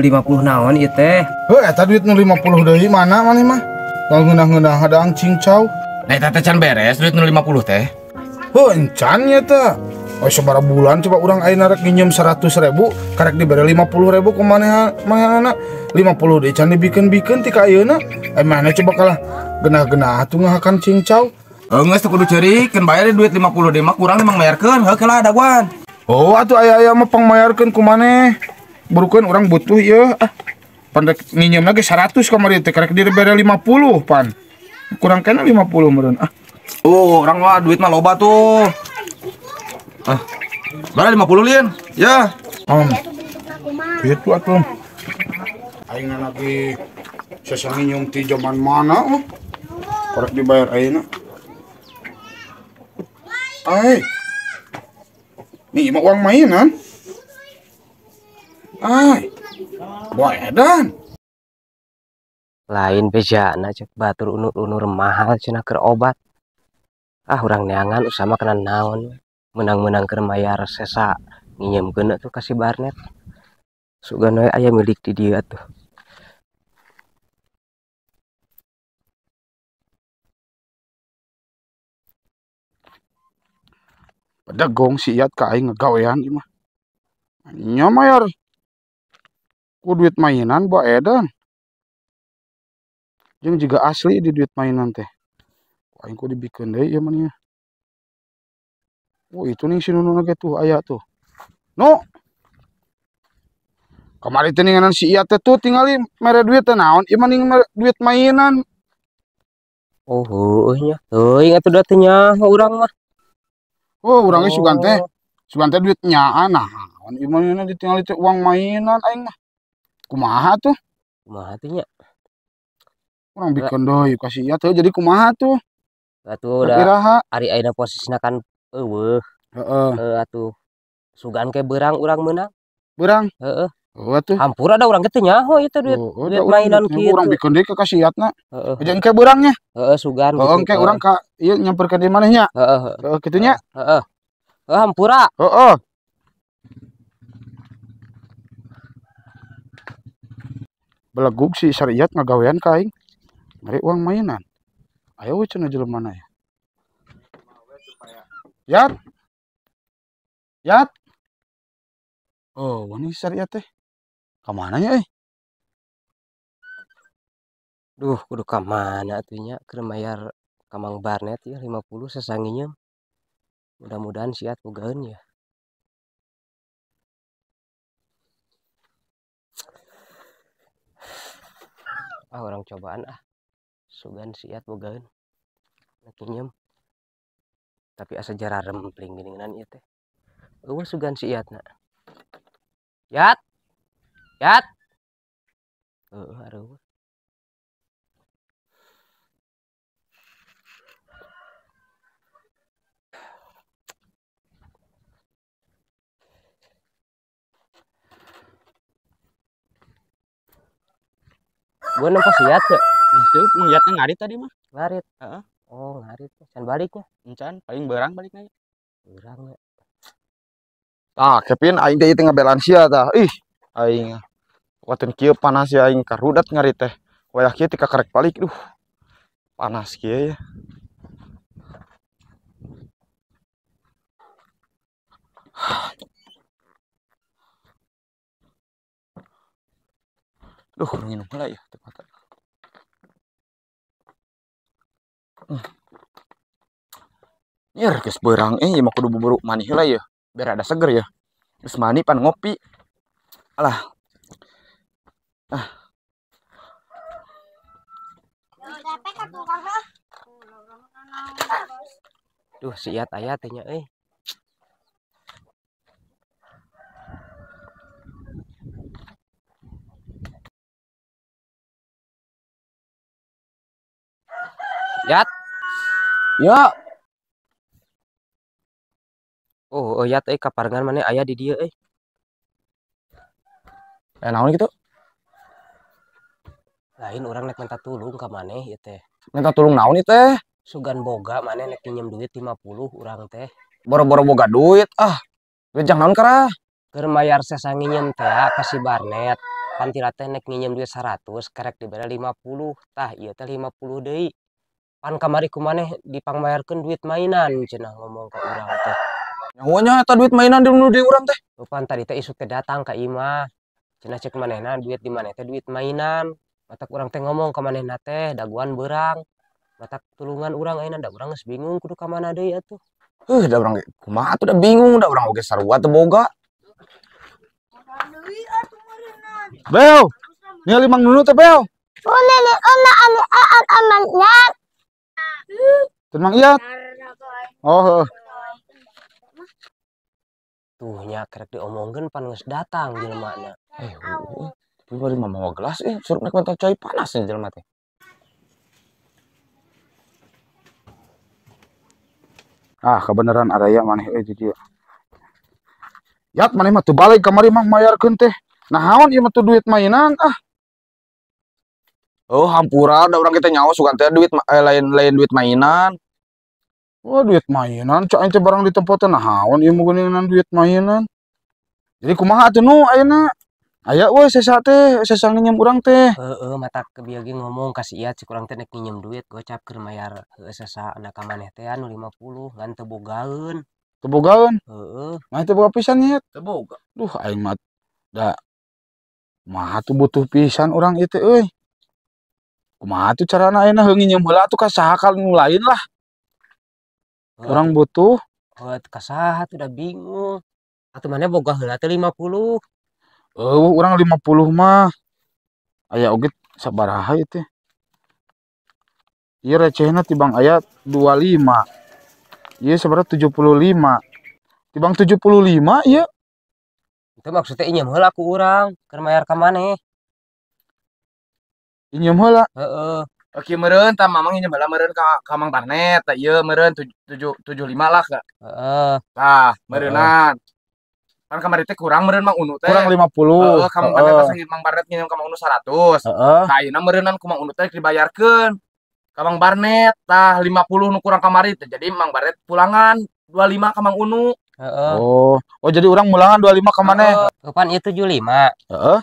50 naon itu teh duit 50 dari mana mana mah gundah-gundah ada angcing cow nah itu can beres duit 50 teh oh encannya teh oh sebara bulan coba orang ayo narek nginjem 100 ribu karek diberi 50 ribu ke mana anak 50 can dibikin-bikin tika ayo na eh mana coba kalah genah-genah tuh ngahakan cincau Enggak, kudu cari, bayar duit 50 deh, mah kurang emang bayarkan. heuh lah ada Oh, atuh ayah-ayah mah pang mayarkan burukan orang butuh ya ah pandek minjem lagi 100 kamar itu karek diri beda 50 pan kurang kena 50 meren ah oh orang mah duit mah loba tuh ah berapa 50 lian ya om itu atuh aing lagi sesangi nyung ti zaman mana oh karek dibayar ayeuna ay Nih, mau uang mainan. Ay, boy edan. Lain beja, najak batur unur-unur mahal cina ker obat. Ah orang neangan usama kena naon. Menang-menang ker mayar sesa nginjem kena tuh kasih barnet. Suganoy ayah milik di dia tuh. gong siat kain ngegawean imah. Nyamayar ku duit mainan buat edan yang juga asli di duit mainan teh aing ku dibikin deh ya mania oh itu nih si nunu lagi tuh ayah tuh no kemarin teninganan si iya teh tuh tinggalin mereka duit teh naon iya duit mainan oh heuhnya oh, heuing oh, iya atuh da teh nyaho urang mah oh urang oh. sugan teh sugan teh duit nyaan naon iya uang mainan aing mah kumaha tuh kumaha tuh nya kurang bikin doi kasih ya tuh jadi kumaha tuh atuh udah Kiraha. hari aina posisinya kan eueuh heeh uh, atuh sugan ke berang urang menang berang heeh Oh, tuh. Hampur ada orang gitu oh itu duit, oh, duit mainan gitu. Orang bikin dia kekasih yatna. Heeh. Uh, uh, burangnya. Heeh, uh, sugan. Oh, kayak orang kak iya nyamper ke dimana nya. Heeh. Uh, uh, uh, kitunya. Heeh. Uh, uh. Hampura. Heeh. Uh, uh. belagug si syariat ngagawean kain, mari uang mainan ayo cina jelema mana ya yat yat oh wani syariat teh kemana ya eh duh kudu kemana atunya mayar, kamang barnet ya 50 sesanginya mudah-mudahan siat pugaun ya ah orang cobaan ah sugan siat ya, bogaun nakinyem tapi asa jararem pling geningan ieu iya teh eueuh sugan nak, yat yat eueuh aruh gue nempas lihat ya itu ngeliatnya ngarit tadi mah ngarit uh -huh. oh ngarit balik ya encan paling berang baliknya barang ya ah kepin aing teh itu ngebelansia dah ih aing watin kieu panas ya aing karudat ngarit teh wayah kieu tika karek balik duh panas kieu ya Duh, minum mulai ya. Nyer eh. iya, geus beurang eh mau kudu buru manih lah ya biar ada seger ya. Terus mani pan ngopi. Alah. Ah. Duh, siat ayatnya eh. Yat. Ya. Oh, oh ya teh kaparengan mana ayah di dia eh. Eh naon gitu? Lain orang nek minta tulung ke mana ya teh. Minta tulung naon itu iya, teh? Sugan boga mana nek pinjam duit 50 orang teh. Boro-boro boga duit ah. Bejang naon kara? Keur mayar sesangi teh ka si Barnet. Panti teh nek nginjem duit 100 karek dibere 50 tah ieu iya, teh 50 deui pan kamari kumaneh dipangmayarkan duit mainan cenah ngomong ke orang teh nyawanya eta duit mainan di di orang teh lupan tadi teh isu teh datang ka imah cenah cek nah duit di mana teh duit mainan matak urang teh ngomong ka manehna teh daguan berang matak tulungan orang ayeuna da orang geus bingung kudu ka mana deui atuh heuh da urang kumaha atuh da bingung da urang oge sarua teh boga Bel, nyali Mang Nunu teh Bel. Oh, nenek, oh, aman, aman, aman, Tenang iya. Oh. oh. Tuhnya kerek diomongin pan geus datang jelema Eh, tapi eh, bari mama mau gelas eh suruh nek mata coy panas nih jelema teh. Ah, kebenaran ada ya maneh eh di dia. maneh mah balik balik kamari mah mayarkeun teh. Nahaon ieu mah duit mainan ah. Oh, hampura ada orang kita nyawa suka teh duit eh, lain lain duit mainan. Wah, oh, duit mainan cak ente barang di tempat naon ieu mah geuningan duit mainan. Jadi kumaha atuh nu ayeuna? Aya weh sesa teh sesa nginjem urang teh. Heeh, mata kebiagi ngomong kasih iya cik urang teh nek nginjem duit gocap keur mayar uh, sesa anak maneh teh anu 50 ngan teu bogaeun. Teu bogaeun? Heeh. Uh, uh. teu boga pisan nya. Teu boga. Duh, aing mah da tuh butuh pisan orang itu euy. Kumaha tuh carana ayeuna heungin jeung heula tuh ka sahakal lain lah. Oh. Orang butuh buat ka saha udah bingung. Atuh mana boga lima puluh. Eh orang lima puluh mah ayah ogit sabaraha itu. teh. recehnya recehna tibang dua lima Ieu sebenarnya lima. Tibang lima iya. Itu maksudnya inya heula aku orang keur mayar Inyum heula. Heeh. Oke meren, tam mamang ini bala meren ka kamang tarnet, tak iya meren tuju tuju lima lah kak. Heeh. Tah merenan. Kan kamari teh kurang meren mang unu teh. Kurang lima puluh. Heeh, kamang tarnet pasangin mang Barnet ngirim kamang unu seratus. Heeh. Tah ayeuna merenan kumang unu teh dibayarkeun. Kamang Barnet tah lima puluh nu kurang kamari teh. Jadi mang Barnet pulangan dua lima kamang unu. Heeh. Oh, oh jadi orang mulangan dua lima kamane. Kapan itu tujuh lima? Heeh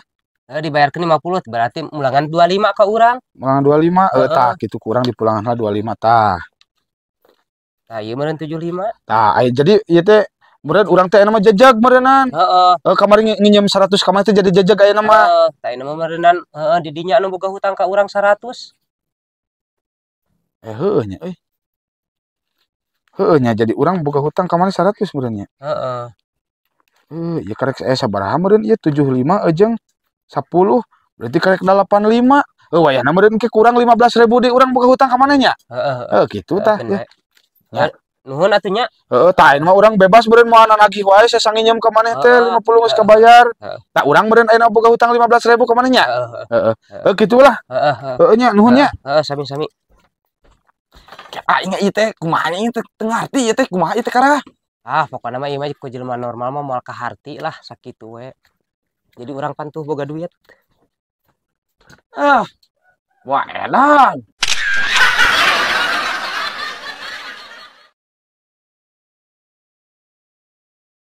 eh, dibayarkan 50 berarti ulangan 25 ke orang ulangan 25 eh uh, tak gitu kurang di pulangan 25 tah tah ieu iya meureun 75 tah jadi ieu teh meureun urang teh nama jajag meureunan. Heeh. Uh, uh. kamari nginjem 100 kamari teh jadi jajag ayeuna mah. Heeh, uh, teh mah meureunan heeh uh, didinya anu boga hutang ka urang 100. Eh heeh nya euy. Heeh nya jadi urang boga hutang kamari 100 meureun nya. Heeh. Uh, uh. Uh, ya karek eh sabaraha meureun ieu 75 ajeng 10 berarti karek 85 Oh, wayah nomor ke kurang 15 ribu di orang buka hutang kemananya? Heeh. Uh, uh, uh, gitu tah. Ya. ya. Nuhun eh Heeh, tah mah orang bebas beureun mau nagih wae sasang nyeum ka maneh teh 50 geus kabayar. tak urang beureun enak buka hutang 15 ribu eh eh nya. Heeh. eh gitulah. Heeh. Heeh nya nuhun nya? Heeh, sami-sami. Aing ah, ieu teh kumaha ieu teh teu ngarti ieu teh kumaha ieu teh Ah, pokoknya mah ini mah ku normal mah ke kaharti lah sakit we jadi orang pantuh boga duit ah wah elan